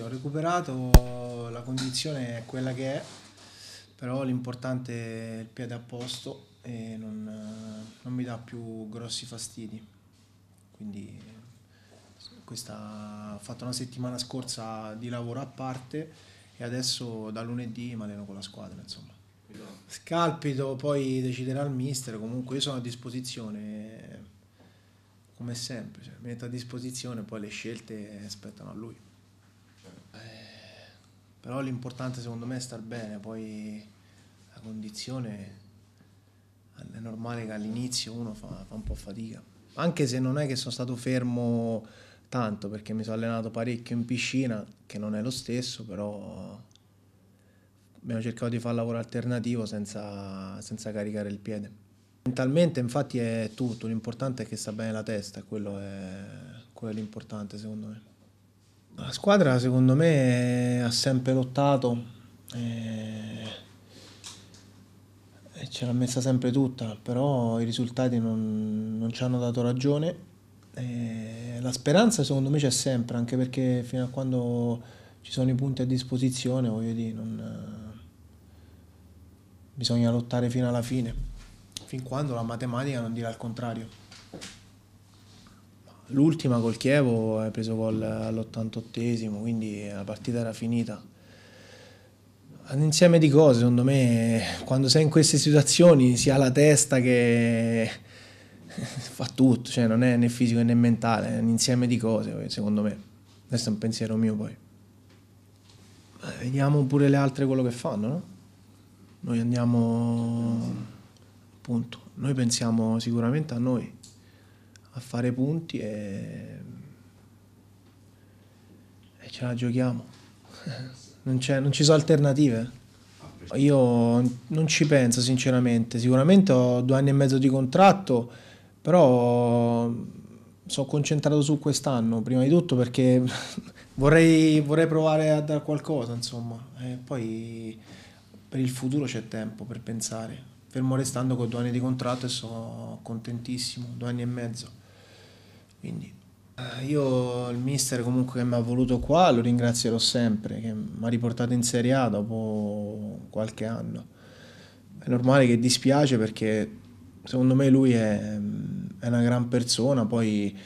ho recuperato, la condizione è quella che è, però l'importante è il piede a posto e non, non mi dà più grossi fastidi. Quindi questa, ho fatto una settimana scorsa di lavoro a parte e adesso da lunedì mi alleno con la squadra. Insomma. Scalpito, poi deciderà il mister, comunque io sono a disposizione come sempre, cioè, mi metto a disposizione, poi le scelte spettano a lui. Eh, però l'importante secondo me è star bene, poi la condizione è normale che all'inizio uno fa, fa un po' fatica. Anche se non è che sono stato fermo tanto perché mi sono allenato parecchio in piscina, che non è lo stesso, però abbiamo cercato di fare lavoro alternativo senza, senza caricare il piede. Mentalmente infatti è tutto, l'importante è che sta bene la testa, quello è, quello è l'importante secondo me. La squadra secondo me ha sempre lottato e, eh, e ce l'ha messa sempre tutta, però i risultati non, non ci hanno dato ragione. E eh, la speranza secondo me c'è sempre, anche perché fino a quando ci sono i punti a disposizione, voglio dire, non, bisogna lottare fino alla fine, fin quando la matematica non dirà il contrario. L'ultima col Chievo ha preso gol all'88esimo, quindi la partita era finita. Un insieme di cose, secondo me, quando sei in queste situazioni si ha la testa che fa tutto, cioè non è né fisico né mentale, è un insieme di cose, secondo me. Questo è un pensiero mio poi. Ma vediamo pure le altre quello che fanno, no? Noi andiamo, appunto, noi pensiamo sicuramente a noi a fare punti e, e ce la giochiamo. non, non ci sono alternative. Io non ci penso sinceramente, sicuramente ho due anni e mezzo di contratto, però sono concentrato su quest'anno prima di tutto perché vorrei, vorrei, provare a dare qualcosa, insomma, e poi per il futuro c'è tempo per pensare. Fermo restando con due anni di contratto e sono contentissimo, due anni e mezzo. Quindi. Eh, io il mister comunque che mi ha voluto qua lo ringrazierò sempre, che mi ha riportato in Serie A dopo qualche anno. È normale che dispiace perché secondo me lui è, è una gran persona, poi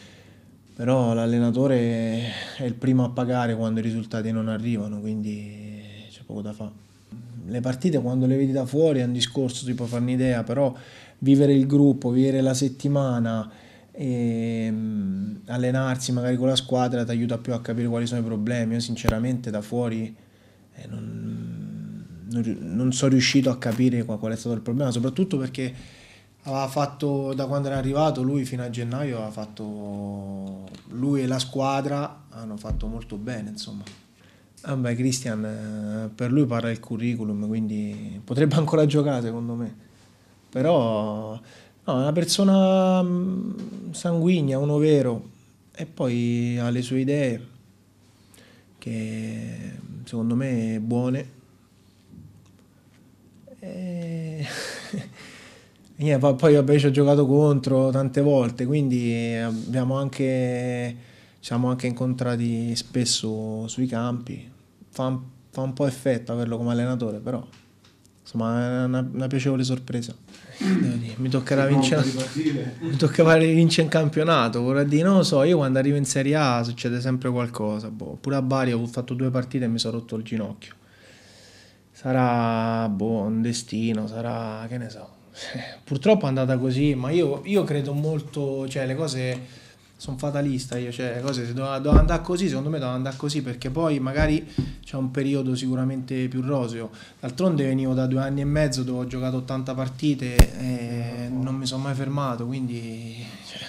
però l'allenatore è il primo a pagare quando i risultati non arrivano, quindi c'è poco da fare. Le partite quando le vedi da fuori è un discorso, ti puoi fare un'idea, però vivere il gruppo, vivere la settimana e ehm, allenarsi magari con la squadra ti aiuta più a capire quali sono i problemi. Io sinceramente da fuori eh, non, non, non, sono riuscito a capire qual, qual, è stato il problema, soprattutto perché aveva fatto da quando era arrivato lui fino a gennaio aveva fatto lui e la squadra hanno fatto molto bene insomma vabbè ah Cristian eh, per lui parla il curriculum quindi potrebbe ancora giocare secondo me però No, è una persona mm, sanguigna, uno vero, e poi ha le sue idee, che secondo me buone. E... yeah, poi vabbè, ci ho giocato contro tante volte, quindi eh, abbiamo anche, ci siamo anche incontrati spesso sui campi. Fa, fa un po' effetto averlo come allenatore, però. Insomma, è una, una piacevole sorpresa. Mm. Mi toccherà vincere. Mi toccherà vincere in campionato. Vorrei dire, non lo so, io quando arrivo in Serie A succede sempre qualcosa. Boh. Pure a Bari ho fatto due partite e mi sono rotto il ginocchio. Sarà boh, un destino, sarà che ne so. Purtroppo è andata così, ma io, io credo molto, cioè le cose sono fatalista io, cioè le cose se doveva, andare così, secondo me doveva andare così perché poi magari c'è un periodo sicuramente più roseo. D'altronde venivo da due anni e mezzo dove ho giocato 80 partite e non mi sono mai fermato, quindi cioè,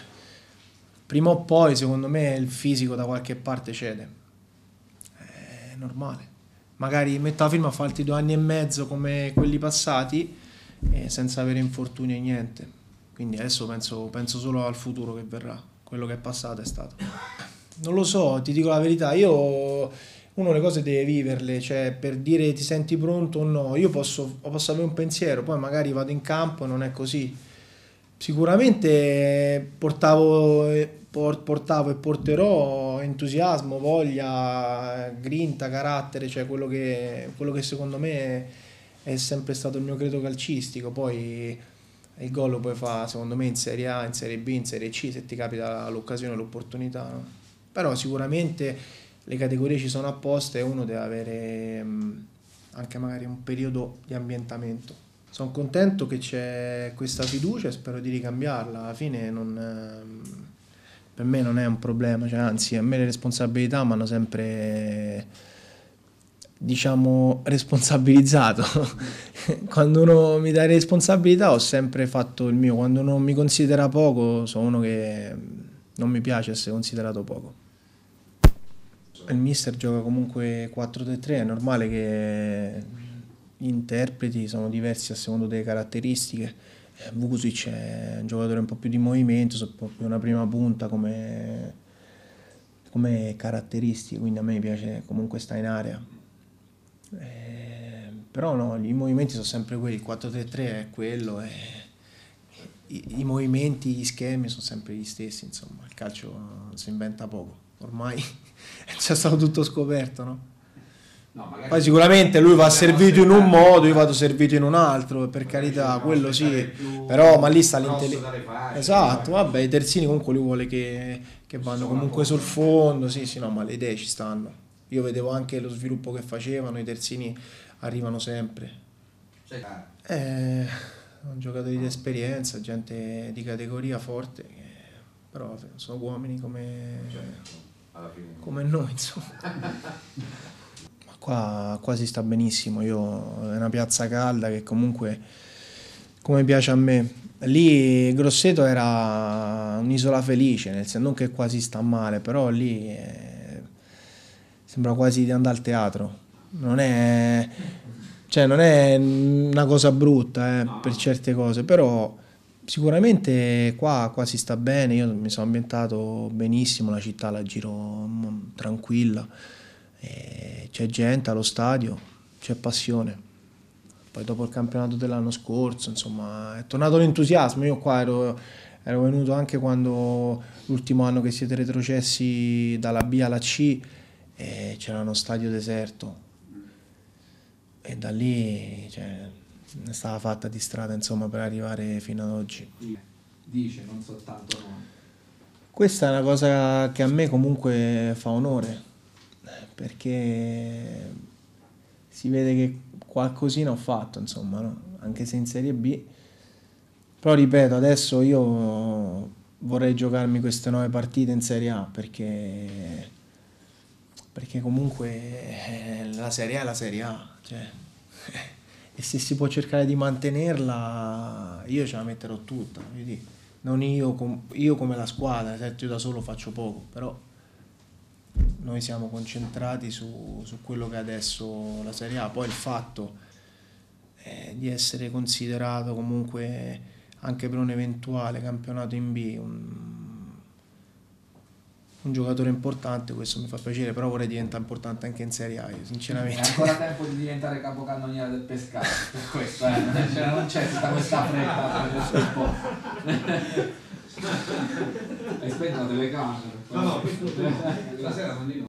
prima o poi secondo me il fisico da qualche parte cede. È normale. Magari metto la firma a farti due anni e mezzo come quelli passati eh, senza avere infortuni e niente. Quindi adesso penso, penso solo al futuro che verrà quello che è passato è stato. Non lo so, ti dico la verità, io uno le cose deve viverle, cioè per dire ti senti pronto o no, io posso, posso avere un pensiero, poi magari vado in campo e non è così. Sicuramente portavo, portavo e porterò entusiasmo, voglia, grinta, carattere, cioè quello che, quello che secondo me è sempre stato il mio credo calcistico. Poi il gol lo puoi fare secondo me in Serie A, in Serie B, in Serie C se ti capita l'occasione, l'opportunità. No? Però sicuramente le categorie ci sono apposte e uno deve avere mm, anche magari un periodo di ambientamento. Sono contento che c'è questa fiducia e spero di ricambiarla. Alla fine non, mm, per me non è un problema, cioè, anzi a me le responsabilità mi hanno sempre diciamo, responsabilizzato. Quando uno mi dà responsabilità ho sempre fatto il mio, quando uno mi considera poco sono uno che non mi piace essere considerato poco. Il mister gioca comunque 4-3-3, è normale che gli interpreti sono diversi a secondo delle caratteristiche. Eh, Vukusic è un giocatore un po' più di movimento, più una prima punta come, come caratteristica, quindi a me piace comunque stare in area, eh, però no, i movimenti sono sempre quelli, il 4-3-3 è quello, eh, i, i, movimenti, gli schemi sono sempre gli stessi, insomma, il calcio si inventa poco, ormai è già stato tutto scoperto, no? no Poi sicuramente lui va servito in un modo, io vado servito in un altro, per carità, quello sì, però ma lì sta l'intelligenza. Esatto, vabbè, i terzini comunque lui vuole che, che vanno comunque sul fondo, sì, sì, no, ma le idee ci stanno. Io vedevo anche lo sviluppo che facevano, i terzini arrivano sempre. Eh, sono giocatori di esperienza, gente di categoria forte, però sono uomini come, certo, come noi, insomma. Qua, qua, si sta benissimo, Io, è una piazza calda che comunque come piace a me. Lì Grosseto era un'isola felice, nel senso non che quasi sta male, però lì... Eh, sembra quasi di andare al teatro. Non è, cioè, non è una cosa brutta eh, per certe cose, però sicuramente qua, qua, si sta bene, io mi sono ambientato benissimo, la città la giro mm, tranquilla, e c'è gente allo stadio, c'è passione. Poi dopo il campionato dell'anno scorso, insomma, è tornato l'entusiasmo, io qua ero, ero venuto anche quando l'ultimo anno che siete retrocessi dalla B alla C e c'era uno stadio deserto e da lì cioè, ne stava fatta di strada insomma per arrivare fino ad oggi. Dice, non soltanto noi. Questa è una cosa che a me comunque fa onore, perché si vede che qualcosina ho fatto, insomma, no? anche se in Serie B. Però ripeto, adesso io vorrei giocarmi queste nuove partite in Serie A perché perché comunque eh, la Serie A è la Serie A, cioè, e se si può cercare di mantenerla io ce la metterò tutta, quindi non io, com- io come la squadra, cioè, io da solo faccio poco, però noi siamo concentrati su, su quello che è adesso la Serie A, poi il fatto eh, di essere considerato comunque anche per un eventuale campionato in B, un, un giocatore importante, questo mi fa piacere, però vorrei diventare importante anche in Serie A, io, sinceramente. È ancora tempo di diventare capocannoniere del Pescara, per questo, eh. cioè, non c'è tutta questa fretta per questo sport. Aspetta, telecamera. No, no, questo stasera continuo.